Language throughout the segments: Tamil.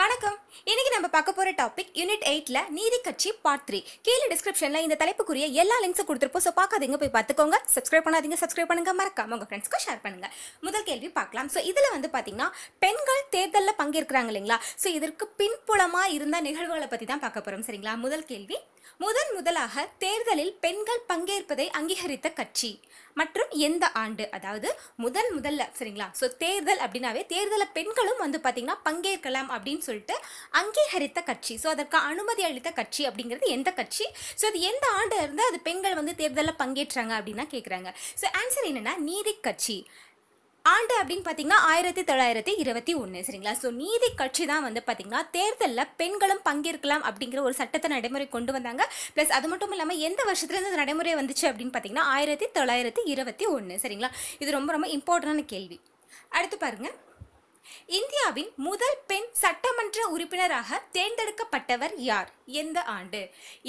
வணக்கம் இன்னைக்கு நம்ம பார்க்க போற டாபிக் யூனிட் எயிட்ல நீதி கட்சி பார்ட் த்ரீ கீழே டிஸ்கிரிப்ஷன்ல இந்த தலைப்புக்குரிய எல்லா லிங்க்ஸும் கொடுத்துருப்போம் ஸோ பார்க்காதீங்க போய் பார்த்துக்கோங்க சப்ஸ்கிரைப் பண்ணாதீங்க சப்ஸ்கிரைப் பண்ணுங்க மறக்காம உங்க ஃப்ரெண்ட்ஸ்க்கு ஷேர் பண்ணுங்க முதல் கேள்வி பார்க்கலாம் ஸோ இதுல வந்து பாத்தீங்கன்னா பெண்கள் தேர்தலில் பங்கேற்கிறாங்க இல்லைங்களா ஸோ இதற்கு பின்புலமா இருந்த நிகழ்வுகளை பத்தி தான் பார்க்க போறோம் சரிங்களா முதல் கேள்வி முதன் முதலாக தேர்தலில் பெண்கள் பங்கேற்பதை அங்கீகரித்த கட்சி மற்றும் எந்த ஆண்டு அதாவது முதல் முதல்ல சரிங்களா ஸோ தேர்தல் அப்படின்னாவே தேர்தலில் பெண்களும் வந்து பார்த்திங்கன்னா பங்கேற்கலாம் அப்படின்னு சொல்லிட்டு அங்கீகரித்த கட்சி ஸோ அதற்கு அனுமதி அளித்த கட்சி அப்படிங்கிறது எந்த கட்சி ஸோ அது எந்த ஆண்டு இருந்தால் அது பெண்கள் வந்து தேர்தலில் பங்கேற்றாங்க அப்படின்னா கேட்குறாங்க ஸோ ஆன்சர் என்னென்னா நீதி கட்சி ஆண்டு அப்படின்னு பார்த்தீங்கன்னா ஆயிரத்தி தொள்ளாயிரத்தி இருபத்தி ஒன்று சரிங்களா ஸோ நீதி கட்சி தான் வந்து பார்த்திங்கன்னா தேர்தலில் பெண்களும் பங்கேற்கலாம் அப்படிங்கிற ஒரு சட்டத்தை நடைமுறை கொண்டு வந்தாங்க ப்ளஸ் அது மட்டும் இல்லாமல் எந்த வருஷத்துலேருந்து நடைமுறை வந்துச்சு அப்படின்னு பார்த்தீங்கன்னா ஆயிரத்தி தொள்ளாயிரத்தி இருபத்தி ஒன்று சரிங்களா இது ரொம்ப ரொம்ப இம்பார்ட்டண்டான கேள்வி அடுத்து பாருங்கள் இந்தியாவின் முதல் பெண் சட்டமன்ற உறுப்பினராக தேர்ந்தெடுக்கப்பட்டவர் யார் எந்த ஆண்டு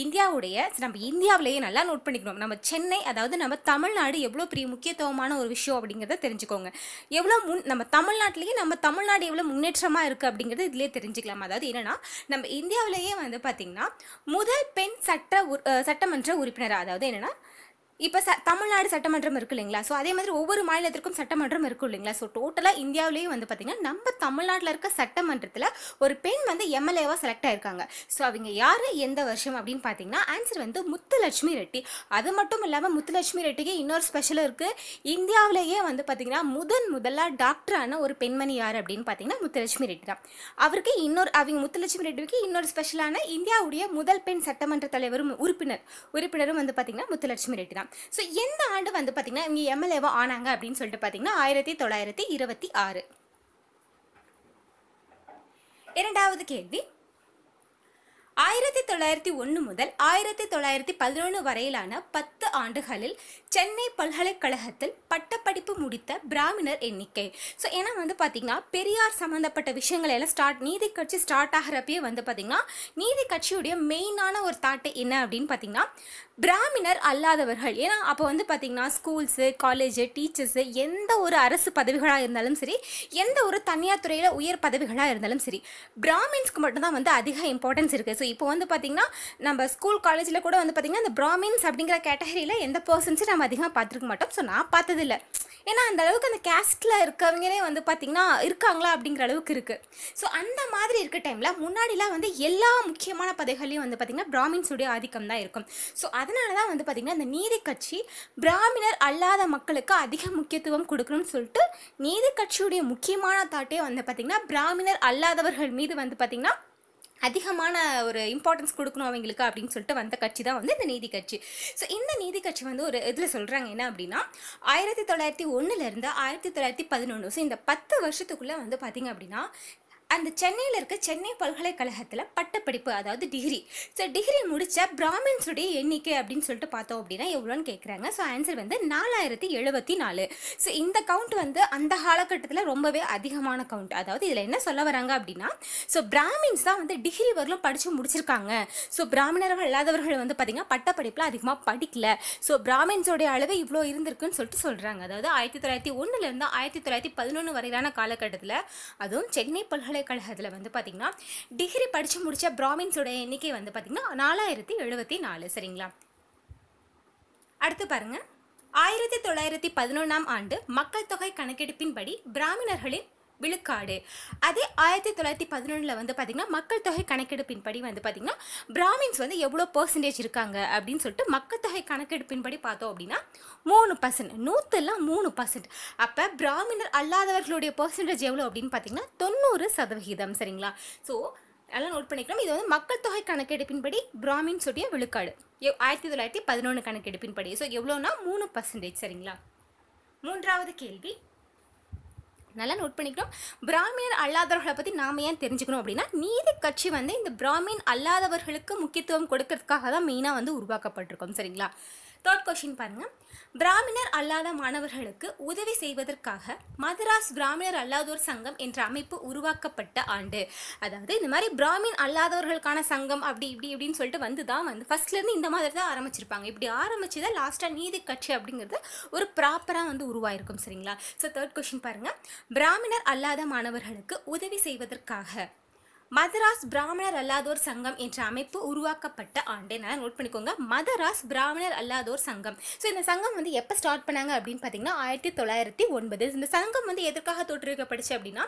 இந்தியாவுடைய நம்ம இந்தியாவிலேயே நல்லா நோட் பண்ணிக்கணும் நம்ம சென்னை அதாவது நம்ம தமிழ்நாடு எவ்வளோ பெரிய முக்கியத்துவமான ஒரு விஷயம் அப்படிங்கிறத தெரிஞ்சுக்கோங்க எவ்வளோ முன் நம்ம தமிழ்நாட்டிலேயே நம்ம தமிழ்நாடு எவ்வளோ முன்னேற்றமாக இருக்குது அப்படிங்கிறது இதிலே தெரிஞ்சுக்கலாம் அதாவது என்னென்னா நம்ம இந்தியாவிலேயே வந்து பார்த்திங்கன்னா முதல் பெண் சட்ட சட்டமன்ற உறுப்பினர் அதாவது என்னென்னா இப்போ ச தமிழ்நாடு சட்டமன்றம் இருக்குது இல்லைங்களா ஸோ அதே மாதிரி ஒவ்வொரு மாநிலத்திற்கும் சட்டமன்றம் இருக்கும் இல்லைங்களா ஸோ டோட்டலாக இந்தியாவிலேயே வந்து பார்த்திங்கன்னா நம்ம தமிழ்நாட்டில் இருக்க சட்டமன்றத்தில் ஒரு பெண் வந்து எம்எல்ஏவாக செலக்ட் ஆயிருக்காங்க ஸோ அவங்க யார் எந்த வருஷம் அப்படின்னு பார்த்தீங்கன்னா ஆன்சர் வந்து முத்துலட்சுமி ரெட்டி அது மட்டும் இல்லாமல் முத்துலட்சுமி ரெட்டிக்கு இன்னொரு ஸ்பெஷலும் இருக்குது இந்தியாவிலேயே வந்து பார்த்திங்கன்னா முதன் முதலாக டாக்டரான ஒரு பெண்மணி யார் அப்படின்னு பார்த்தீங்கன்னா முத்துலட்சுமி ரெட்டி தான் அவருக்கு இன்னொரு அவங்க முத்துலட்சுமி ரெட்டிக்கு இன்னொரு ஸ்பெஷலான இந்தியாவுடைய முதல் பெண் சட்டமன்ற தலைவரும் உறுப்பினர் உறுப்பினரும் வந்து பார்த்தீங்கன்னா முத்துலட்சுமி ரெட்டி தான் பார்க்கலாம் ஸோ எந்த ஆண்டு வந்து பார்த்திங்கன்னா இவங்க எம்எல்ஏவா ஆனாங்க அப்படின்னு சொல்லிட்டு பார்த்தீங்கன்னா ஆயிரத்தி தொள்ளாயிரத்தி இருபத்தி ஆறு இரண்டாவது கேள்வி ஆயிரத்தி தொள்ளாயிரத்தி ஒன்று முதல் ஆயிரத்தி தொள்ளாயிரத்தி பதினொன்று வரையிலான பத்து ஆண்டுகளில் சென்னை பல்கலைக்கழகத்தில் பட்டப்படிப்பு முடித்த பிராமணர் எண்ணிக்கை ஸோ ஏன்னா வந்து பார்த்திங்கன்னா பெரியார் சம்மந்தப்பட்ட விஷயங்கள் எல்லாம் ஸ்டார்ட் நீதி கட்சி ஸ்டார்ட் ஆகிறப்பயே வந்து பார்த்திங்கன்னா நீதி கட்சியுடைய மெயினான ஒரு தாட்டு என்ன அப்படின்னு பார்த்திங்கன்னா பிராமினர் அல்லாதவர்கள் ஏன்னா அப்போ வந்து பார்த்திங்கன்னா ஸ்கூல்ஸு காலேஜு டீச்சர்ஸு எந்த ஒரு அரசு பதவிகளாக இருந்தாலும் சரி எந்த ஒரு தனியார் துறையில் உயர் பதவிகளாக இருந்தாலும் சரி பிராமின்ஸ்க்கு மட்டும்தான் வந்து அதிக இம்பார்ட்டன்ஸ் இருக்குது ஸோ இப்போ வந்து பார்த்தீங்கன்னா நம்ம ஸ்கூல் காலேஜில் கூட வந்து பார்த்திங்கன்னா அந்த பிராமின்ஸ் அப்படிங்கிற கேட்டகரியில் எந்த பர்சன்ஸும் நம்ம அதிகமாக பார்த்துருக்க மாட்டோம் ஸோ நான் பார்த்ததில்லை ஏன்னா அந்த அளவுக்கு அந்த கேஸ்டில் இருக்கவங்களே வந்து பார்த்திங்கன்னா இருக்காங்களா அப்படிங்கிற அளவுக்கு இருக்குது ஸோ அந்த மாதிரி இருக்க டைமில் முன்னாடிலாம் வந்து எல்லா முக்கியமான பதவிகளையும் வந்து பார்த்திங்கன்னா பிராமின்ஸுடைய ஆதிக்கம் தான் இருக்கும் ஸோ அதனால தான் வந்து பார்த்திங்கன்னா இந்த நீதி கட்சி பிராமணர் அல்லாத மக்களுக்கு அதிக முக்கியத்துவம் கொடுக்கணும்னு சொல்லிட்டு நீதி கட்சியுடைய முக்கியமான தாட்டே வந்து பார்த்திங்கன்னா பிராமணர் அல்லாதவர்கள் மீது வந்து பார்த்திங்கன்னா அதிகமான ஒரு இம்பார்ட்டன்ஸ் கொடுக்கணும் அவங்களுக்கு அப்படின்னு சொல்லிட்டு வந்த கட்சி தான் வந்து இந்த நீதி கட்சி ஸோ இந்த நீதி கட்சி வந்து ஒரு இதில் சொல்கிறாங்க என்ன அப்படின்னா ஆயிரத்தி தொள்ளாயிரத்தி ஒன்றுலேருந்து ஆயிரத்தி தொள்ளாயிரத்தி பதினொன்று ஸோ இந்த பத்து வருஷத்துக்குள்ளே வந்து பார்த்திங்க அப்படின்னா அந்த சென்னையில் இருக்க சென்னை பல்கலைக்கழகத்தில் பட்டப்படிப்பு அதாவது டிகிரி ஸோ டிகிரி முடித்த பிராமின்ஸுடைய எண்ணிக்கை அப்படின்னு சொல்லிட்டு பார்த்தோம் அப்படின்னா எவ்வளோன்னு கேட்குறாங்க ஸோ ஆன்சர் வந்து நாலாயிரத்தி எழுபத்தி நாலு ஸோ இந்த கவுண்ட் வந்து அந்த காலகட்டத்தில் ரொம்பவே அதிகமான கவுண்ட் அதாவது இதில் என்ன சொல்ல வராங்க அப்படின்னா ஸோ பிராமின்ஸ் தான் வந்து டிகிரி வரலும் படித்து முடிச்சிருக்காங்க ஸோ பிராமணர்கள் இல்லாதவர்கள் வந்து பார்த்திங்கன்னா பட்டப்படிப்பில் அதிகமாக படிக்கல ஸோ பிராமின்ஸோடைய அளவு இவ்வளோ இருந்திருக்குன்னு சொல்லிட்டு சொல்கிறாங்க அதாவது ஆயிரத்தி தொள்ளாயிரத்தி ஒன்றுலேருந்து ஆயிரத்தி தொள்ளாயிரத்தி பதினொன்று வரையிலான காலகட்டத்தில் அதுவும் சென்னை பல்கலை பல்கலைக்கழகத்தில் வந்து பார்த்திங்கன்னா டிகிரி படித்து முடித்த பிராமின்ஸோட எண்ணிக்கை வந்து பார்த்திங்கன்னா நாலாயிரத்தி எழுபத்தி நாலு சரிங்களா அடுத்து பாருங்கள் ஆயிரத்தி தொள்ளாயிரத்தி பதினொன்றாம் ஆண்டு மக்கள் தொகை கணக்கெடுப்பின்படி பிராமணர்களின் விழுக்காடு அதே ஆயிரத்தி தொள்ளாயிரத்தி பதினொன்றில் வந்து பார்த்திங்கன்னா மக்கள் தொகை கணக்கெடுப்பின்படி வந்து பார்த்திங்கன்னா பிராமின்ஸ் வந்து எவ்வளோ பர்சன்டேஜ் இருக்காங்க அப்படின்னு சொல்லிட்டு மக்கள் தொகை கணக்கெடுப்பின்படி பார்த்தோம் அப்படின்னா மூணு பர்சன்ட் நூற்றுலாம் மூணு பர்சன்ட் அப்போ பிராமினர் அல்லாதவர்களுடைய பர்சன்டேஜ் எவ்வளோ அப்படின்னு பார்த்திங்கன்னா தொண்ணூறு சதவிகிதம் சரிங்களா ஸோ எல்லாம் நோட் பண்ணிக்கலாம் இது வந்து மக்கள் தொகை கணக்கெடுப்பின்படி பிராமின்ஸ் உடைய விழுக்காடு ஆயிரத்தி தொள்ளாயிரத்தி பதினொன்று கணக்கெடுப்பின்படி ஸோ எவ்வளோனா மூணு பர்சன்டேஜ் சரிங்களா மூன்றாவது கேள்வி நல்லா நோட் பண்ணிக்கணும் பிராமியர் அல்லாதவர்களை பற்றி நாம் ஏன் தெரிஞ்சுக்கணும் அப்படின்னா நீதி கட்சி வந்து இந்த பிராமின் அல்லாதவர்களுக்கு முக்கியத்துவம் கொடுக்கறதுக்காக தான் மெயினாக வந்து உருவாக்கப்பட்டிருக்கோம் சரிங்களா தேர்ட் கொஷின் பாருங்கள் பிராமணர் அல்லாத மாணவர்களுக்கு உதவி செய்வதற்காக மதராஸ் பிராமணர் அல்லாதோர் சங்கம் என்ற அமைப்பு உருவாக்கப்பட்ட ஆண்டு அதாவது இந்த மாதிரி பிராமின் அல்லாதவர்களுக்கான சங்கம் அப்படி இப்படி இப்படின்னு சொல்லிட்டு வந்து தான் வந்து ஃபர்ஸ்ட்லேருந்து இந்த மாதிரி தான் ஆரம்பிச்சிருப்பாங்க இப்படி ஆரம்பிச்சதை லாஸ்ட்டாக நீதி கட்சி அப்படிங்கிறது ஒரு ப்ராப்பராக வந்து உருவாயிருக்கும் சரிங்களா ஸோ தேர்ட் கொஷின் பாருங்கள் பிராமணர் அல்லாத மாணவர்களுக்கு உதவி செய்வதற்காக மதராஸ் பிராமணர் அல்லாதோர் சங்கம் என்ற அமைப்பு உருவாக்கப்பட்ட ஆண்டு நான் நோட் பண்ணிக்கோங்க மதராஸ் பிராமணர் அல்லாதோர் சங்கம் ஸோ இந்த சங்கம் வந்து எப்போ ஸ்டார்ட் பண்ணாங்க அப்படின்னு பார்த்தீங்கன்னா ஆயிரத்தி தொள்ளாயிரத்தி ஒன்பது இந்த சங்கம் வந்து எதற்காக தோற்றுவிக்கப்படுச்சு அப்படின்னா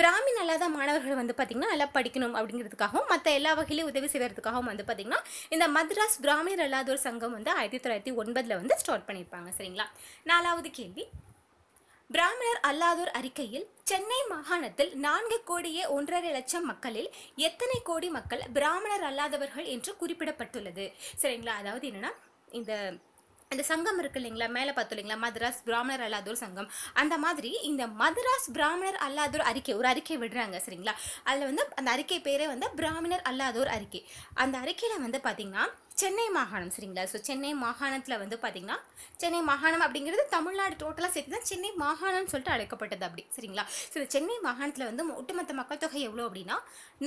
பிராமின் அல்லாத மாணவர்கள் வந்து பார்த்தீங்கன்னா நல்லா படிக்கணும் அப்படிங்கிறதுக்காகவும் மற்ற எல்லா வகையிலையும் உதவி செய்கிறதுக்காகவும் வந்து பார்த்தீங்கன்னா இந்த மதராஸ் பிராமணர் அல்லாதோர் சங்கம் வந்து ஆயிரத்தி தொள்ளாயிரத்தி ஒன்பதில் வந்து ஸ்டார்ட் பண்ணியிருப்பாங்க சரிங்களா நாலாவது கேள்வி பிராமணர் அல்லாதோர் அறிக்கையில் சென்னை மாகாணத்தில் நான்கு கோடியே ஒன்றரை லட்சம் மக்களில் எத்தனை கோடி மக்கள் பிராமணர் அல்லாதவர்கள் என்று குறிப்பிடப்பட்டுள்ளது சரிங்களா அதாவது என்னன்னா இந்த இந்த சங்கம் இருக்கு இல்லைங்களா மேலே பார்த்து இல்லைங்களா மதராஸ் பிராமணர் அல்லாதோர் சங்கம் அந்த மாதிரி இந்த மதராஸ் பிராமணர் அல்லாதோர் அறிக்கை ஒரு அறிக்கை விடுறாங்க சரிங்களா அதில் வந்து அந்த அறிக்கை பேரே வந்து பிராமணர் அல்லாதோர் அறிக்கை அந்த அறிக்கையில் வந்து பார்த்திங்கன்னா சென்னை மாகாணம் சரிங்களா ஸோ சென்னை மாகாணத்தில் வந்து பார்த்தீங்கன்னா சென்னை மாகாணம் அப்படிங்கிறது தமிழ்நாடு டோட்டலாக சேர்த்து தான் சென்னை மாகாணம்னு சொல்லிட்டு அழைக்கப்பட்டது அப்படி சரிங்களா ஸோ இந்த சென்னை மாகாணத்தில் வந்து ஒட்டுமொத்த மக்கள் தொகை எவ்வளோ அப்படின்னா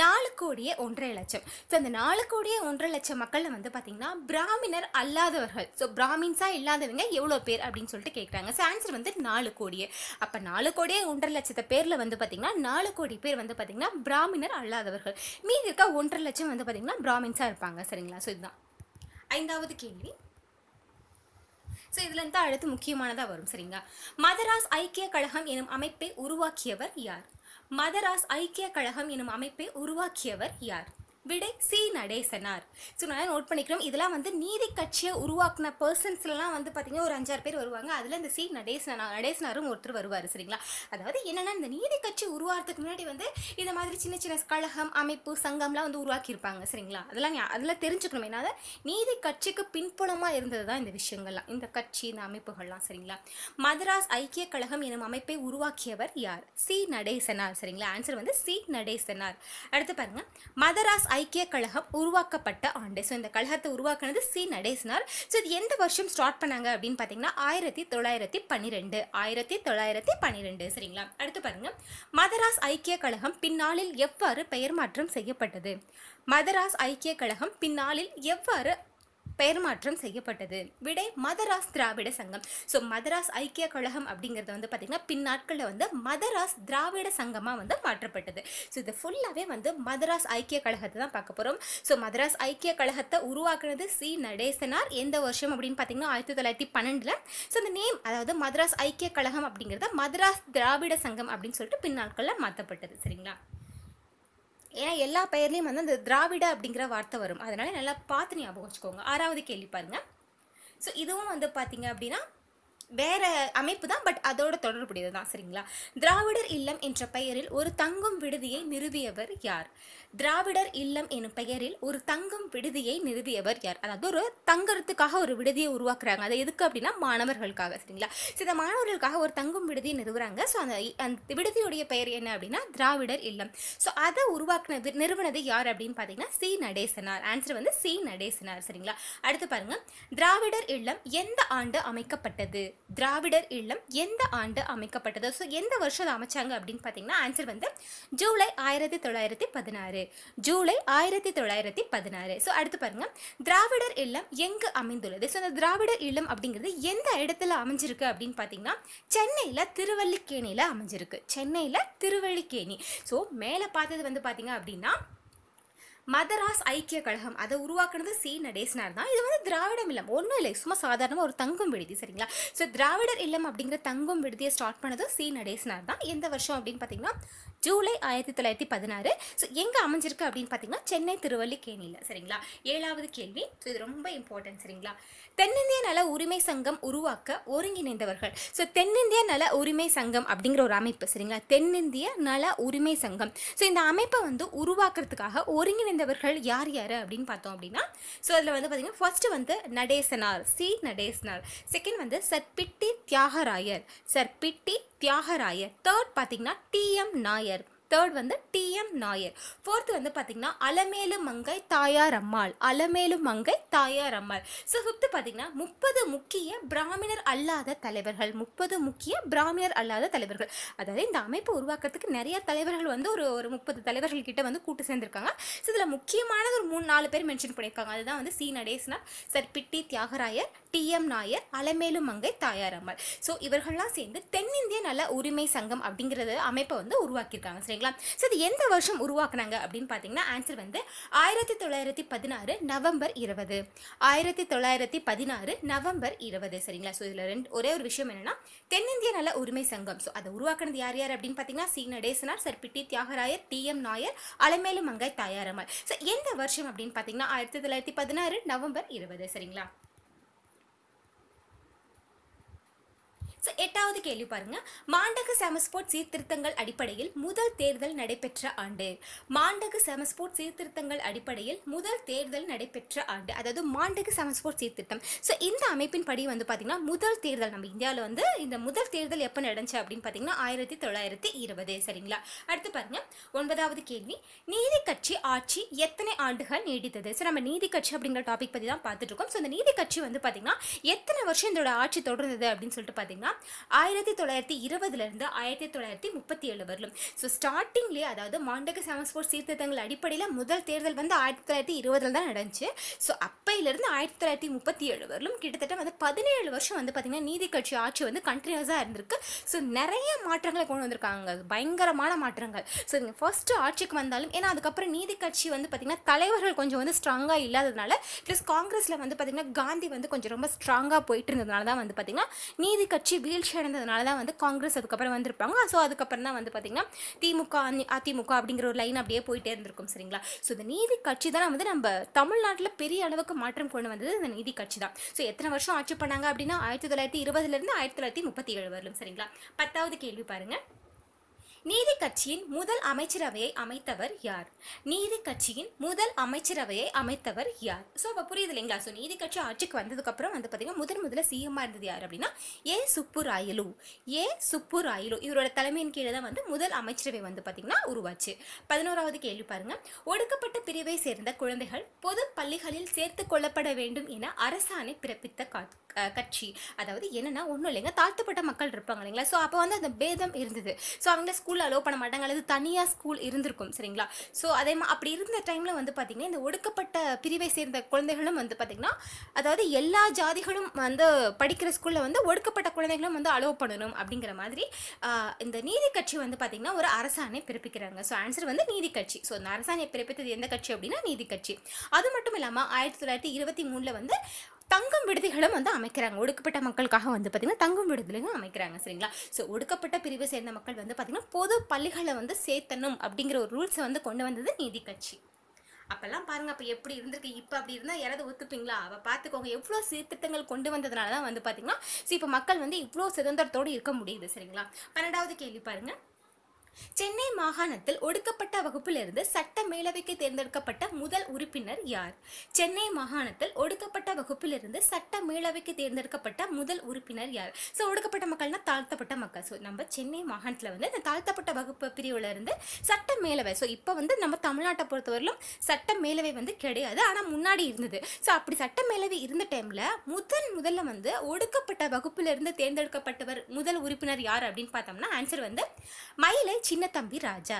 நாலு கோடியே ஒன்றரை லட்சம் ஸோ அந்த நாலு கோடியே ஒன்றரை லட்சம் மக்களில் வந்து பார்த்தீங்கன்னா பிராமினர் அல்லாதவர்கள் ஸோ பிராமின்ஸாக இல்லாதவங்க எவ்வளோ பேர் அப்படின்னு சொல்லிட்டு கேட்குறாங்க ஸோ ஆன்சர் வந்து நாலு கோடியே அப்போ நாலு கோடியே ஒன்றரை லட்சத்தை பேரில் வந்து பார்த்தீங்கன்னா நாலு கோடி பேர் வந்து பார்த்தீங்கன்னா பிராமினர் அல்லாதவர்கள் மீதி இருக்க ஒன்றரை லட்சம் வந்து பார்த்தீங்கன்னா பிராமின்ஸாக இருப்பாங்க சரிங்களா ஸோ இதுதான் ஐந்தாவது கேள்வி ஸோ இதுலேருந்து அடுத்து முக்கியமானதாக வரும் சரிங்களா மதராஸ் ஐக்கிய கழகம் எனும் அமைப்பை உருவாக்கியவர் யார் மதராஸ் ஐக்கிய கழகம் எனும் அமைப்பை உருவாக்கியவர் யார் விடை சி நடேசனார் ஸோ நல்லா நோட் பண்ணிக்கிறோம் இதெல்லாம் வந்து நீதி கட்சியை உருவாக்குன பர்சன்ஸ்லாம் வந்து பார்த்திங்கன்னா ஒரு அஞ்சாறு பேர் வருவாங்க அதில் இந்த சி நடேசனா நடேசனாரும் ஒருத்தர் வருவார் சரிங்களா அதாவது என்னென்னா இந்த நீதி கட்சி உருவாகிறதுக்கு முன்னாடி வந்து இந்த மாதிரி சின்ன சின்ன கழகம் அமைப்பு சங்கம்லாம் வந்து உருவாக்கியிருப்பாங்க சரிங்களா அதெல்லாம் அதில் தெரிஞ்சுக்கணும் ஏன்னா நீதி கட்சிக்கு பின்புலமாக இருந்தது தான் இந்த விஷயங்கள்லாம் இந்த கட்சி இந்த அமைப்புகள்லாம் சரிங்களா மதராஸ் ஐக்கிய கழகம் எனும் அமைப்பை உருவாக்கியவர் யார் சி நடேசனார் சரிங்களா ஆன்சர் வந்து சி நடேசனார் அடுத்து பாருங்கள் மதராஸ் ஐக்கிய கழகம் உருவாக்கப்பட்ட ஆண்டு ஸோ இந்த கழகத்தை உருவாக்குனது சி நடேசனார் ஸோ இது எந்த வருஷம் ஸ்டார்ட் பண்ணாங்க அப்படின்னு பார்த்தீங்கன்னா ஆயிரத்தி தொள்ளாயிரத்தி பன்னிரெண்டு ஆயிரத்தி தொள்ளாயிரத்தி பன்னிரெண்டு சரிங்களா அடுத்து பாருங்க மதராஸ் ஐக்கிய கழகம் பின்னாளில் எவ்வாறு பெயர் மாற்றம் செய்யப்பட்டது மதராஸ் ஐக்கிய கழகம் பின்னாளில் எவ்வாறு பெயர்மாற்றம் செய்யப்பட்டது விடை மதராஸ் திராவிட சங்கம் ஸோ மதராஸ் ஐக்கிய கழகம் அப்படிங்கிறது வந்து பார்த்தீங்கன்னா பின்னாட்களில் வந்து மதராஸ் திராவிட சங்கமாக வந்து மாற்றப்பட்டது ஸோ இது ஃபுல்லாகவே வந்து மதராஸ் ஐக்கிய கழகத்தை தான் பார்க்க போகிறோம் ஸோ மதராஸ் ஐக்கிய கழகத்தை உருவாக்குனது சி நடேசனார் எந்த வருஷம் அப்படின்னு பார்த்தீங்கன்னா ஆயிரத்தி தொள்ளாயிரத்தி பன்னெண்டில் ஸோ இந்த நேம் அதாவது மதராஸ் ஐக்கிய கழகம் அப்படிங்கிறத மதராஸ் திராவிட சங்கம் அப்படின்னு சொல்லிட்டு பின்னாட்களில் மாற்றப்பட்டது சரிங்களா ஏன்னா எல்லா பெயர்லேயும் வந்து அந்த திராவிட அப்படிங்கிற வார்த்தை வரும் அதனால நல்லா பார்த்து ஞாபகம் வச்சுக்கோங்க ஆறாவது கேள்வி பாருங்கள் ஸோ இதுவும் வந்து பார்த்தீங்க அப்படின்னா வேற அமைப்பு தான் பட் அதோட தொடர்புடையது தான் சரிங்களா திராவிடர் இல்லம் என்ற பெயரில் ஒரு தங்கும் விடுதியை நிறுவியவர் யார் திராவிடர் இல்லம் எனும் பெயரில் ஒரு தங்கும் விடுதியை நிறுவியவர் யார் அதாவது ஒரு தங்கறதுக்காக ஒரு விடுதியை உருவாக்குறாங்க அது எதுக்கு அப்படின்னா மாணவர்களுக்காக சரிங்களா சில மாணவர்களுக்காக ஒரு தங்கும் விடுதியை நிறுவுறாங்க ஸோ அந்த அந்த விடுதியுடைய பெயர் என்ன அப்படின்னா திராவிடர் இல்லம் ஸோ அதை உருவாக்குனது நிறுவனது யார் அப்படின்னு பார்த்தீங்கன்னா சி நடேசனார் ஆன்சர் வந்து சி நடேசனார் சரிங்களா அடுத்து பாருங்க திராவிடர் இல்லம் எந்த ஆண்டு அமைக்கப்பட்டது திராவிடர் இல்லம் எந்த ஆண்டு அமைக்கப்பட்டது ஸோ எந்த வருஷம் அமைச்சாங்க அப்படின்னு பார்த்தீங்கன்னா ஆன்சர் வந்து ஜூலை ஆயிரத்தி தொள்ளாயிரத்தி பதினாறு ஜூலை ஆயிரத்தி தொள்ளாயிரத்தி பதினாறு ஸோ அடுத்து பாருங்க திராவிடர் இல்லம் எங்கு அமைந்துள்ளது ஸோ அந்த திராவிடர் இல்லம் அப்படிங்கிறது எந்த இடத்துல அமைஞ்சிருக்கு அப்படின்னு பார்த்தீங்கன்னா சென்னையில் திருவள்ளிக்கேணியில் அமைஞ்சிருக்கு சென்னையில் திருவள்ளிக்கேணி ஸோ மேலே பார்த்தது வந்து பார்த்தீங்க அப்படின்னா மதராஸ் ஐக்கிய கழகம் அதை உருவாக்குனது சி நடேசனார் தான் இது வந்து திராவிடம் இல்லம் ஒன்றும் இல்லை சும்மா சாதாரணமாக ஒரு தங்கும் விடுதி சரிங்களா ஸோ திராவிடர் இல்லம் அப்படிங்கிற தங்கும் விடுதியை ஸ்டார்ட் பண்ணதும் சி நடேசனார் தான் எந்த வருஷம் அப்படின்னு பார்த்தீங்கன்னா ஜூலை ஆயிரத்தி தொள்ளாயிரத்தி பதினாறு ஸோ எங்கே அமைஞ்சிருக்கு அப்படின்னு பார்த்தீங்கன்னா சென்னை திருவல்லிக்கேணியில் சரிங்களா ஏழாவது கேள்வி ஸோ இது ரொம்ப இம்பார்ட்டன்ட் சரிங்களா தென்னிந்திய நல உரிமை சங்கம் உருவாக்க ஒருங்கிணைந்தவர்கள் ஸோ தென்னிந்திய நல உரிமை சங்கம் அப்படிங்கிற ஒரு அமைப்பு சரிங்களா தென்னிந்திய நல உரிமை சங்கம் ஸோ இந்த அமைப்பை வந்து உருவாக்குறதுக்காக ஒருங்கிணைந்தவர்கள் யார் யார் அப்படின்னு பார்த்தோம் அப்படின்னா ஸோ அதில் வந்து பார்த்தீங்கன்னா ஃபர்ஸ்ட்டு வந்து நடேசனார் சி நடேசனார் செகண்ட் வந்து சர்பிட்டி தியாகராயர் சர்பிட்டி தியாகராயர் தேர்ட் பார்த்தீங்கன்னா டிஎம் நாயர் தேர்ட் வந்து டிஎம் நாயர் ஃபோர்த்து வந்து பார்த்திங்கன்னா அலமேலு மங்கை தாயார் அம்மாள் அலமேலு மங்கை தாயார் அம்மாள் ஸோ ஃபிஃப்த்து பார்த்தீங்கன்னா முப்பது முக்கிய பிராமணர் அல்லாத தலைவர்கள் முப்பது முக்கிய பிராமணர் அல்லாத தலைவர்கள் அதாவது இந்த அமைப்பு உருவாக்குறதுக்கு நிறைய தலைவர்கள் வந்து ஒரு ஒரு முப்பது தலைவர்கள் கிட்ட வந்து கூட்டு சேர்ந்துருக்காங்க ஸோ இதில் முக்கியமானது ஒரு மூணு நாலு பேர் மென்ஷன் பண்ணியிருக்காங்க அதுதான் வந்து C Sir Pitti Thiyagarayar TM Nair Alamelu Mangai Thayar அம்மாள் ஸோ இவர்கள்லாம் சேர்ந்து தென்னிந்திய நல உரிமை சங்கம் அப்படிங்கிறது அமைப்பை வந்து உருவாக்கியிருக்காங்க சரிங்களா சரிங்களா ஸோ இது எந்த வருஷம் உருவாக்குனாங்க அப்படின்னு பார்த்தீங்கன்னா ஆன்சர் வந்து ஆயிரத்தி தொள்ளாயிரத்தி பதினாறு நவம்பர் இருபது ஆயிரத்தி தொள்ளாயிரத்தி பதினாறு நவம்பர் இருபது சரிங்களா ஸோ இதில் ரெண்டு ஒரே ஒரு விஷயம் என்னென்னா தென்னிந்திய நல உரிமை சங்கம் ஸோ அதை உருவாக்குனது யார் யார் அப்படின்னு பார்த்தீங்கன்னா C நடேசனார் சர்பிட்டி Thyagarayar D M Nair Alamelu மங்காய் Thayarammal so எந்த வருஷம் அப்படின்னு பார்த்தீங்கன்னா ஆயிரத்தி தொள்ளாயிரத்தி பதினாறு நவம்பர் இருபது சரிங்களா ஸோ எட்டாவது கேள்வி பாருங்க மாண்டக செமஸ்போர்ட் சீர்திருத்தங்கள் அடிப்படையில் முதல் தேர்தல் நடைபெற்ற ஆண்டு மாண்டக செமஸ்போர்ட் சீர்திருத்தங்கள் அடிப்படையில் முதல் தேர்தல் நடைபெற்ற ஆண்டு அதாவது மாண்டக செமஸ்போர்ட் சீர்திருத்தம் ஸோ இந்த அமைப்பின் படி வந்து பார்த்தீங்கன்னா முதல் தேர்தல் நம்ம இந்தியாவில் வந்து இந்த முதல் தேர்தல் எப்போ நடந்துச்சு அப்படின்னு பார்த்தீங்கன்னா ஆயிரத்தி தொள்ளாயிரத்தி இருபது சரிங்களா அடுத்து பாருங்க ஒன்பதாவது கேள்வி நீதி கட்சி ஆட்சி எத்தனை ஆண்டுகள் நீடித்தது ஸோ நம்ம நீதி கட்சி அப்படிங்கிற டாபிக் பற்றி தான் பார்த்துட்டு இருக்கோம் ஸோ இந்த நீதி கட்சி வந்து பார்த்தீங்கன்னா எத்தனை வருஷம் இதோட ஆட்சி தொடர்ந்தது அப்படின்னு சொல்லிட்டு பார்த்தீங்கன்னா பார்த்தீங்கன்னா ஆயிரத்தி தொள்ளாயிரத்தி இருபதுலேருந்து ஆயிரத்தி தொள்ளாயிரத்தி முப்பத்தி ஏழு வரலும் ஸோ ஸ்டார்டிங்லேயே அதாவது மாண்டக சாமஸ்போர்ட் சீர்திருத்தங்கள் அடிப்படையில் முதல் தேர்தல் வந்து ஆயிரத்தி தொள்ளாயிரத்தி இருபதில் தான் நடந்துச்சு ஸோ அப்பையிலேருந்து ஆயிரத்தி தொள்ளாயிரத்தி முப்பத்தி ஏழு வரலும் கிட்டத்தட்ட வந்து பதினேழு வருஷம் வந்து பார்த்தீங்கன்னா நீதி கட்சி ஆட்சி வந்து கண்டினியூஸாக இருந்திருக்கு ஸோ நிறைய மாற்றங்களை கொண்டு வந்திருக்காங்க பயங்கரமான மாற்றங்கள் ஸோ நீங்கள் ஃபஸ்ட்டு ஆட்சிக்கு வந்தாலும் ஏன்னா அதுக்கப்புறம் நீதி கட்சி வந்து பார்த்திங்கன்னா தலைவர்கள் கொஞ்சம் வந்து ஸ்ட்ராங்காக இல்லாததுனால ப்ளஸ் காங்கிரஸில் வந்து பார்த்தீங்கன்னா காந்தி வந்து கொஞ்சம் ரொம்ப ஸ்ட்ராங்காக போயிட்டு இருந்ததுனால தான் வந்து பார்த்திங்கன்னா நீதி கட்சி வீழ்ச்சி அடைந்ததுனால தான் வந்து காங்கிரஸ் அதுக்கப்புறம் வந்திருப்பாங்க ஸோ அதுக்கப்புறம் தான் வந்து பார்த்திங்கன்னா திமுக அதிமுக அப்படிங்கிற ஒரு லைன் அப்படியே போயிட்டே இருந்திருக்கும் சரிங்களா ஸோ இந்த நீதி கட்சி தான் வந்து நம்ம தமிழ்நாட்டில் பெரிய அளவுக்கு மாற்றம் கொண்டு வந்தது இந்த நீதி கட்சி தான் ஸோ எத்தனை வருஷம் ஆட்சி பண்ணாங்க அப்படின்னா ஆயிரத்தி தொள்ளாயிரத்தி இருபதுலேருந்து ஆயிரத்தி தொள்ளாயிரத்தி முப்பத்தி ஏழு வரலும் சரிங்களா பத்தாவது கேள்வி பாருங்கள் நீதி கட்சியின் முதல் அமைச்சரவையை அமைத்தவர் யார் நீதி கட்சியின் முதல் அமைச்சரவையை அமைத்தவர் யார் ஸோ அப்போ புரியுது இல்லைங்களா ஸோ நீதி கட்சி ஆட்சிக்கு வந்ததுக்கப்புறம் வந்து பார்த்தீங்கன்னா முதன் முதல்ல சிஎம்மா இருந்தது யார் அப்படின்னா ஏ சுப்புராயலு ஏ சுப்புராயலு இவரோட தலைமையின் கீழே தான் வந்து முதல் அமைச்சரவை வந்து பார்த்தீங்கன்னா உருவாச்சு பதினோராவது கேள்வி பாருங்க ஒடுக்கப்பட்ட பிரிவை சேர்ந்த குழந்தைகள் பொது பள்ளிகளில் சேர்த்து கொள்ளப்பட வேண்டும் என அரசாணை பிறப்பித்த கட்சி அதாவது என்னன்னா ஒன்றும் இல்லைங்க தாழ்த்தப்பட்ட மக்கள் இருப்பாங்க இல்லைங்களா ஸோ அப்போ வந்து அந்த பேதம் இருந்தது ஸோ அவங்க ஸ்கூல் ஸ்கூலில் அலோவ் பண்ண மாட்டாங்க அல்லது தனியாக ஸ்கூல் இருந்திருக்கும் சரிங்களா ஸோ அதே மாதிரி அப்படி இருந்த டைமில் வந்து பார்த்திங்கன்னா இந்த ஒடுக்கப்பட்ட பிரிவை சேர்ந்த குழந்தைகளும் வந்து பார்த்திங்கன்னா அதாவது எல்லா ஜாதிகளும் வந்து படிக்கிற ஸ்கூலில் வந்து ஒடுக்கப்பட்ட குழந்தைகளும் வந்து அலோவ் பண்ணணும் அப்படிங்கிற மாதிரி இந்த நீதி கட்சி வந்து பார்த்திங்கன்னா ஒரு அரசாணை பிறப்பிக்கிறாங்க ஸோ ஆன்சர் வந்து நீதி கட்சி ஸோ இந்த அரசாணையை பிறப்பித்தது எந்த கட்சி அப்படின்னா நீதி கட்சி அது மட்டும் இல்லாமல் ஆயிரத்தி தொள்ளாயிரத்தி இருபத்தி மூணில் வந்து தங்கும் விடுதிகளும் வந்து அமைக்கிறாங்க ஒடுக்கப்பட்ட மக்களுக்காக வந்து பார்த்திங்கன்னா தங்கும் விடுதலையும் அமைக்கிறாங்க சரிங்களா ஸோ ஒடுக்கப்பட்ட பிரிவை சேர்ந்த மக்கள் வந்து பார்த்திங்கன்னா பொது பள்ளிகளை வந்து சேர்த்தணும் அப்படிங்கிற ஒரு ரூல்ஸை வந்து கொண்டு வந்தது நீதி கட்சி அப்போல்லாம் பாருங்கள் அப்போ எப்படி இருந்திருக்கு இப்போ அப்படி இருந்தால் யாராவது ஒத்துப்பீங்களா அவள் பார்த்துக்கோங்க எவ்வளோ சீர்திருத்தங்கள் கொண்டு வந்ததுனால தான் வந்து பார்த்திங்கன்னா ஸோ இப்போ மக்கள் வந்து இவ்வளோ சுதந்திரத்தோடு இருக்க முடியுது சரிங்களா பன்னெண்டாவது கேள்வி பாருங்கள் சென்னை மாகாணத்தில் ஒடுக்கப்பட்ட வகுப்பிலிருந்து சட்ட மேலவைக்கு தேர்ந்தெடுக்கப்பட்ட முதல் உறுப்பினர் யார் சென்னை மாகாணத்தில் ஒடுக்கப்பட்ட வகுப்பிலிருந்து சட்ட மேலவைக்கு தேர்ந்தெடுக்கப்பட்ட முதல் உறுப்பினர் யார் ஸோ ஒடுக்கப்பட்ட மக்கள்னா தாழ்த்தப்பட்ட மக்கள் ஸோ நம்ம சென்னை மாகாணத்தில் வந்து இந்த தாழ்த்தப்பட்ட வகுப்பு பிரிவுல இருந்து சட்ட மேலவை ஸோ இப்போ வந்து நம்ம தமிழ்நாட்டை பொறுத்தவரையிலும் சட்ட மேலவை வந்து கிடையாது ஆனால் முன்னாடி இருந்தது ஸோ அப்படி சட்ட மேலவை இருந்த டைமில் முதன் முதல்ல வந்து ஒடுக்கப்பட்ட வகுப்பிலிருந்து தேர்ந்தெடுக்கப்பட்டவர் முதல் உறுப்பினர் யார் அப்படின்னு பார்த்தோம்னா ஆன்சர் வந்து மயிலை சின்ன தம்பி ராஜா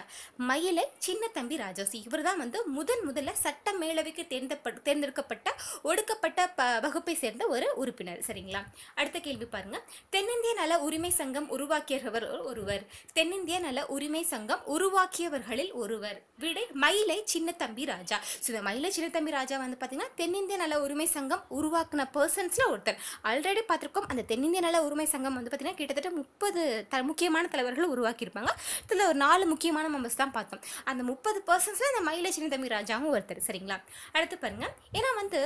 மயிலை சின்ன தம்பி ராஜாசி இவர் தான் வந்து முதன் முதல்ல சட்ட மேலவைக்கு தேர்ந்தப்ப தேர்ந்தெடுக்கப்பட்ட ஒடுக்கப்பட்ட ப வகுப்பை சேர்ந்த ஒரு உறுப்பினர் சரிங்களா அடுத்த கேள்வி பாருங்க தென்னிந்திய நல உரிமை சங்கம் உருவாக்கியவர் ஒருவர் தென்னிந்திய நல உரிமை சங்கம் உருவாக்கியவர்களில் ஒருவர் விடை மயிலை சின்ன தம்பி ராஜா ஸோ இந்த மயிலை சின்ன தம்பி ராஜா வந்து பார்த்தீங்கன்னா தென்னிந்திய நல உரிமை சங்கம் உருவாக்குன பர்சன்ஸில் ஒருத்தர் ஆல்ரெடி பார்த்துருக்கோம் அந்த தென்னிந்திய நல உரிமை சங்கம் வந்து பார்த்தீங்கன்னா கிட்டத்தட்ட முப்பது த முக்கியமான தலைவர்கள் உருவாக்கியிருப்பாங்க பத்தில் ஒரு நாலு முக்கியமான மெம்பர்ஸ் தான் பார்த்தோம் அந்த முப்பது பர்சன்ஸில் இந்த மயிலட்சுமி தம்பி ராஜாவும் ஒருத்தர் சரிங்களா அடுத்து பாருங்கள் ஏன்னா வந்து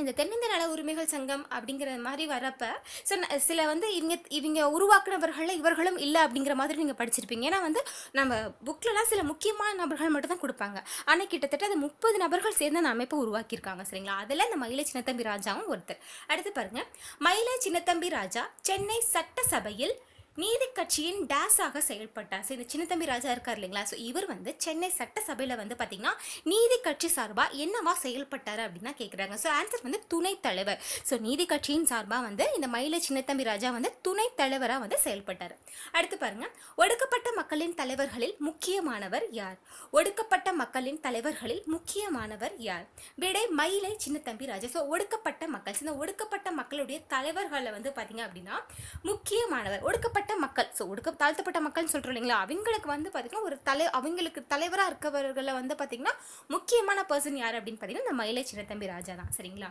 இந்த தென்னிந்திய நல உரிமைகள் சங்கம் அப்படிங்கிற மாதிரி வரப்ப சில சில வந்து இவங்க இவங்க உருவாக்குனவர்களில் இவர்களும் இல்லை அப்படிங்கிற மாதிரி நீங்கள் படிச்சிருப்பீங்க ஏன்னா வந்து நம்ம புக்கிலலாம் சில முக்கியமான நபர்கள் மட்டும் தான் கொடுப்பாங்க ஆனால் கிட்டத்தட்ட அது முப்பது நபர்கள் சேர்ந்து அந்த அமைப்பை உருவாக்கியிருக்காங்க சரிங்களா அதில் இந்த மயிலை சின்னத்தம்பி ராஜாவும் ஒருத்தர் அடுத்து பாருங்கள் மயிலை சின்னத்தம்பி ராஜா சென்னை சட்டசபையில் நீதி கட்சியின் டேஸாக செயல்பட்டார் ஸோ இந்த சின்னத்தம்பி ராஜா இருக்கார் இல்லைங்களா ஸோ இவர் வந்து சென்னை சட்டசபையில் வந்து பார்த்திங்கன்னா நீதி கட்சி சார்பாக என்னவா செயல்பட்டார் அப்படின்னா கேட்குறாங்க ஸோ ஆன்சர் வந்து துணைத் தலைவர் ஸோ நீதி கட்சியின் சார்பாக வந்து இந்த மயில சின்னத்தம்பி ராஜா வந்து துணை தலைவராக வந்து செயல்பட்டார் அடுத்து பாருங்கள் ஒடுக்கப்பட்ட மக்களின் தலைவர்களில் முக்கியமானவர் யார் ஒடுக்கப்பட்ட மக்களின் தலைவர்களில் முக்கியமானவர் யார் விடை மயிலை சின்னத்தம்பி ராஜா ஸோ ஒடுக்கப்பட்ட மக்கள் இந்த ஒடுக்கப்பட்ட மக்களுடைய தலைவர்களை வந்து பார்த்திங்க அப்படின்னா முக்கியமானவர் ஒடுக்கப்பட்ட தாழ்த்தப்பட்ட மக்கள் ஸோ ஒடுக்க தாழ்த்தப்பட்ட மக்கள்னு சொல்கிறோம் இல்லைங்களா அவங்களுக்கு வந்து பார்த்திங்கன்னா ஒரு தலை அவங்களுக்கு தலைவராக இருக்கவர்களை வந்து பார்த்திங்கன்னா முக்கியமான பர்சன் யார் அப்படின்னு பார்த்திங்கன்னா இந்த மயிலை சின்னத்தம்பி ராஜா தான் சரிங்களா